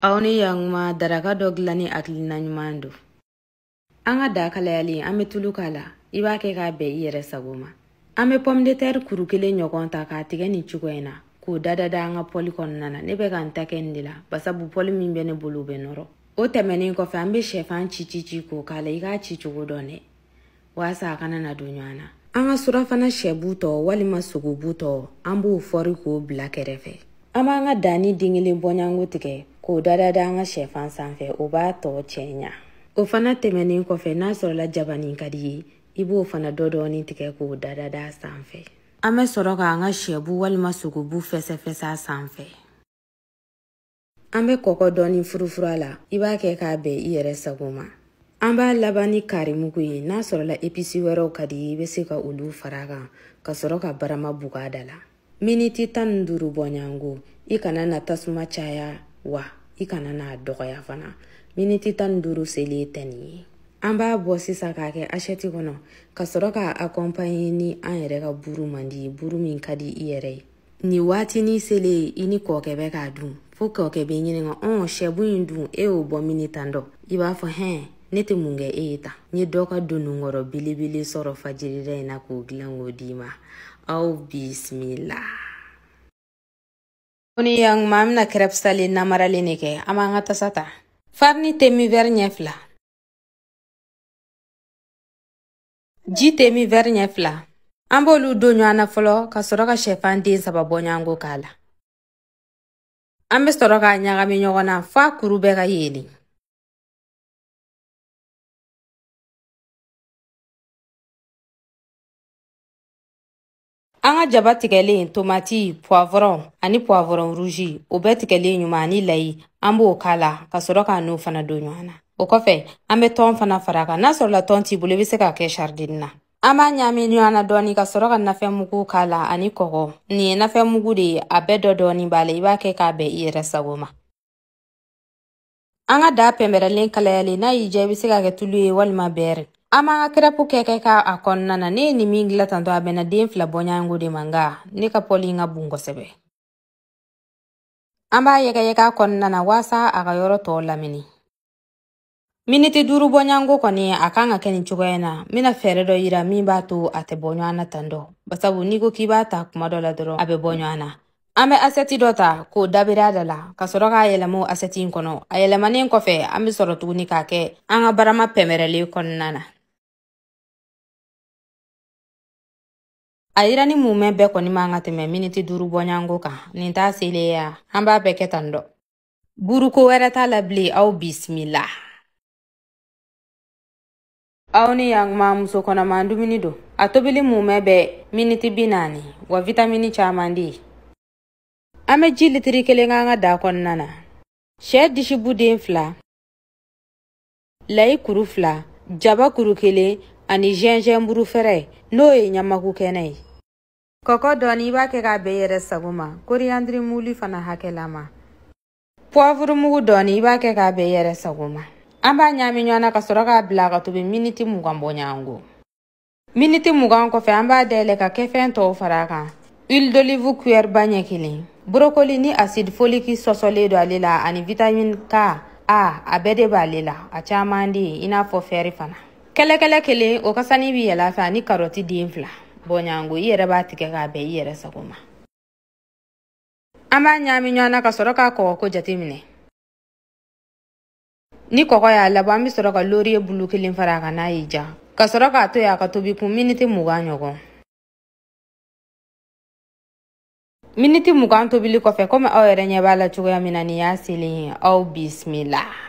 aw ni yaguma daraka dɔ dilan ni hakilina ɲuman don an ka da kalayali an be tulu k'a la i b'a kɛ k'a bɛn i yɛrɛ sago ma an be pomdetɛri kuru kelen ɲɔgɔn ta k'a tigɛ nin cogo in na k'o dadada an ka pɔli kɔnɔna na ne bɛ ka n ta kɛ nin de la basabu pɔli min bɛ ne bolo bɛ nɔrɔ o tɛmɛnin kɔfɛ an be sɛfan ci ci ci k'o k'a la i k'a ci cogo dɔn dɛ waasa a kana na don ɲɔan na an ka surafana sɛbu tɔ walima sogobu tɔ an b'o fɔri k'o bila kɛrɛfɛ an b'an ka danni den kelen bɔɲango tigɛ k'o dada da an ka sɛfan sanfɛ o b'a tɔ cɛ o fana tɛmɛnen kɔfɛ n'a sɔrɔla jabanin ka di ye i b'o fana dɔ dɔɔni tigɛ k'o dadada sanfɛ an bɛ sɔrɔ k'an ka sɛbu walima sogobu fɛsɛfɛsɛ a sanfɛ an bɛ kɔkɔ dɔɔni furufura la i b'a kɛ k'a bɛn i yɛrɛ sago ma an b'a laban ni karimugu ye n'a sɔrɔla episi wɛrɛw ka di ye i be se ka olu fara kan ka sɔrɔ ka barama buga da la miniti tan ni duuru bɔɲango i kana na tasuma caya wa i kana n'a dɔgɔya fana miniti tan duuru seli ye tɛ nin ye an b'a bɔ sisan k'a kɛ ashɛti kɔnɔ ka sɔrɔ k'a akɔnpanye ni an yɛrɛ ka buru man di buru min ka di i yɛrɛ ye nin waatini sele i ni kɔɔkɛ bɛ k'a dun fo kɔɔkɛ be ɲininga ɔn sɛbu yi dun e y'o bɔ mini tan dɔ i b'a fɔ hɛn ne tɛ mun kɛ e ye tan n ye dɔ ka donnunkɔrɔ belebele sɔrɔ fajirida yi na k'o gilan k'o d'i ma aw bisimila Uni yang mam na crepes tali namara linike amanga tasata. Farni temi ver nyefla. Ji temi ver nyefla. An b'olu don ɲɔgɔn na fɔlɔ ka sɔrɔ ka sɛfan den saba bɔ ɲɔgɔn k'a la. An bɛ sɔrɔ k'a ɲagami ɲɔgɔn na f'a kuru bɛɛ ka yeelen. an ka jaba tigɛlen tomati poivron ani poivron rugi o bɛɛ tigɛlen ɲuman ani layi an b'o k'a la ka sɔrɔ k'a n'o fana don ɲɔgɔn na o kɔfɛ an bɛ tɔn fana fara kan n'a sɔrɔla tɔn t'i bolo i be se ka kɛ sharidini na an b'a ɲaami ɲɔgɔn na dɔɔni ka sɔrɔ ka nafɛnmugu k'a la ani kɔgɔ nin ye nafɛnmugu de ye a bɛɛ dɔ dɔɔni b'a la i b'a kɛ k'a bɛɛ i yɛrɛ sago ma an ka daa pɛnbɛrɛlen kalayalen n'a y'i jɛ i be se ka kɛ tulu ye walima bɛɛri ama m'an ka kɛrɛpu ka a kɔnɔna na ne ye nin min gila tantɔ a bɛnna den fila bɔɲango de ma nga ne ka pɔli ka bon kosɛbɛ an b'a yɛgɛyɛgɛ a kɔnɔna na waasa a ka yɔrɔ tɔw lamini miniti duuru bɔɲango kɔni a kan ka kɛ nin cogoya na n fɛɛrɛ dɔ yira min b'a to a tɛ bɔ ɲɔan na tan dɔ basabu n'i ko k'i b'a ta kuma dɔ la dɔrɔn a bɛ bɔ ɲɔan na an bɛ asɛti dɔ ta k'o dabiri a da la ka sɔrɔ k'a yɛlɛmao asɛti kɔnɔ a yɛlɛmanen kɔfɛ an be sɔrɔ tuguni k'a kɛ an ka barama pɛmɛrɛlen kɔnɔna na a yirani mumɛ bɛɛ kɔni man ka tɛmɛ miniti duru bɔɲango kan nin t'a seleya an b'a bɛɛ kɛ tan dɔ buruko wɛrɛ t'a labile aw bisimila aw ni yankuma muso kɔnɔman dumuni don a tobili mumɛ bɛɛ miniti bi naani wa vitamini caaman di an be ji litiri kelen kaan ka daa kɔnɔna na sɛ disibu den fila layi kuru fila jaba kuru kelen ani zɛnzɛnburu fɛrɛ n'o ye ɲamaku kɛnɛ ye Kɔkɔ dɔɔni i b'a kɛ k'a bɛn yɛrɛ sago ma koriyandiri muguli fana hakɛla ma puwavuru mugu dɔɔni i b'a kɛ k'a bɛn yɛrɛ sago ma an b'a ɲagami ɲɔgɔn na ka sɔrɔ k'a bila ka tobi miniti mugan bɔɲango miniti mugan kɔfɛ an b'a dayɛlɛ ka kɛfɛn tɔw fara a kan huile d'olive kuyɛriba ɲɛ kelen borokoli ni asidi foliki sɔsɔlen don ale la ani vitamini ka a a bɛɛ de b'ale la a caaman de i n'a fɔ fɛri fana kɛlɛkɛlɛ kelen o kasani bi yɛlɛ a fɛ ani karɔti den fila bonyangu i yɛrɛ b'a tigɛ k'a bɛn i yɛrɛ sago ma an b'a ɲaami ka sɔrɔ k'a kɔgɔko jate minɛ ni kɔgɔ y'a labɔ an be sɔrɔ ka lori bulu kelen fara a ka n'a y'i ja ka sɔrɔ k'a to ya ka tobi kun miniti mugan ɲɔgɔn miniti mugan tobili kɔfɛ komi aw yɛrɛ ɲɛ b'a la cogoya min na y'a selen ye aw bismila